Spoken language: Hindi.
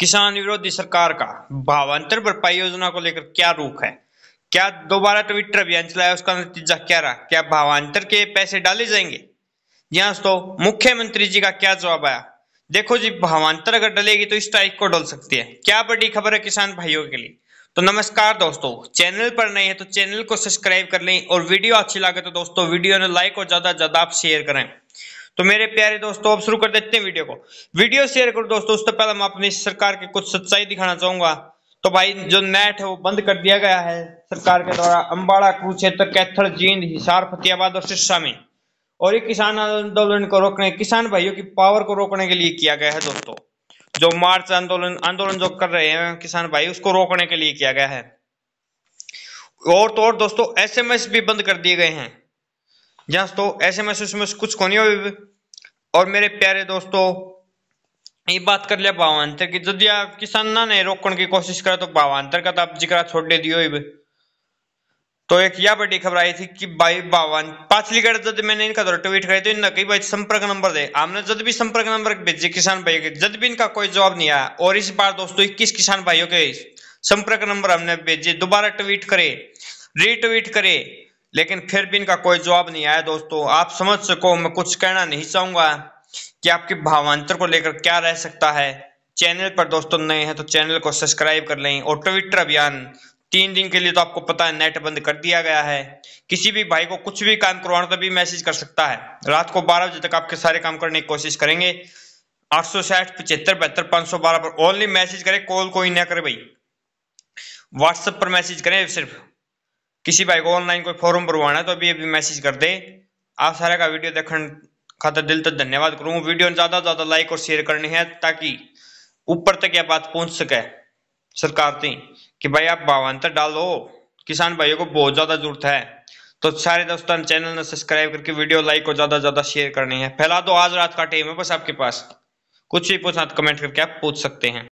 किसान विरोधी सरकार का भावांतर भरपाई योजना को लेकर क्या रूख है क्या दोबारा ट्विटर अभियान चलाया उसका नतीजा क्या रहा क्या भावांतर के पैसे डाले जाएंगे जी तो मुख्यमंत्री जी का क्या जवाब आया देखो जी भावांतर अगर डलेगी तो स्ट्राइक को डल सकती है क्या बड़ी खबर है किसान भाइयों के लिए तो नमस्कार दोस्तों चैनल पर नए हैं तो चैनल को सब्सक्राइब कर लें और वीडियो अच्छी लगे तो दोस्तों वीडियो ने लाइक और ज्यादा ज्यादा आप शेयर करें तो मेरे प्यारे दोस्तों अब शुरू कर देते हैं वीडियो को वीडियो शेयर करो दोस्तों उससे पहले मैं अपनी सरकार की कुछ सच्चाई दिखाना चाहूंगा तो भाई जो नेट है वो बंद कर दिया गया है सरकार के द्वारा अंबाड़ा कुरुक्षेत्र कैथल जींद हिसार फतेहाबाद और सिरसा में और ये किसान आंदोलन को रोकने किसान भाइयों की पावर को रोकने के लिए किया गया है दोस्तों जो मार्च आंदोलन आंदोलन जो कर रहे हैं किसान भाई उसको रोकने के लिए किया गया है और तो और दोस्तों एसएमएस भी बंद कर दिए गए हैं जहां दोस्तों एसएमएस उसमें कुछ को नहीं और मेरे प्यारे दोस्तों ये बात कर लिया भावांतर की जब आप किसान ना ने रोकने की कोशिश करे तो भावांतर का तो आप जिक्र छोड़ दियो तो एक यह बड़ी खबर आई थी कि भाई बावन पाचलीगढ़ गढ़ जब मैंने इनका तो ट्वीट करे तो इन कई भाई संपर्क नंबर दे आपने जब भी संपर्क नंबर भेजे किसान भाई के जब भी इनका कोई जवाब नहीं आया और इस बार दोस्तों इक्कीस किसान भाइयों के संपर्क नंबर हमने भेजे दोबारा ट्वीट करे रीट्वीट करे लेकिन फिर भी इनका कोई जवाब नहीं आया दोस्तों आप समझ सको मैं कुछ कहना नहीं चाहूंगा कि आपके भावांतर को लेकर क्या रह सकता है चैनल पर दोस्तों नए हैं तो चैनल को सब्सक्राइब कर लें और ट्विटर अभियान तीन दिन के लिए तो आपको पता है नेट बंद कर दिया गया है किसी भी भाई को कुछ भी काम करवाना तो भी मैसेज कर सकता है रात को बारह बजे तक आपके सारे काम करने की कोशिश करेंगे आठ सौ साठ पचहत्तर बहत्तर सौ बारह पर ओनली मैसेज करें कॉल कोई ना करे भाई व्हाट्सएप पर मैसेज करें सिर्फ किसी भाई को ऑनलाइन कोई फॉर्म भरवाना है तो अभी अभी मैसेज कर दे आप सारे का वीडियो देखने खाता दिल तक तो धन्यवाद करूँ वीडियो ज़्यादा से ज़्यादा लाइक और शेयर करनी है ताकि ऊपर तक यह बात पहुँच सके सरकार थी कि भाई आप भावान्तर डालो किसान भाइयों को बहुत ज़्यादा जरूरत है तो सारे दोस्तों चैनल ने सब्सक्राइब करके वीडियो लाइक और ज़्यादा से ज़्यादा शेयर करनी है फैला दो तो आज रात का टाइम है बस आपके पास कुछ भी पूछना तो कमेंट करके आप पूछ सकते हैं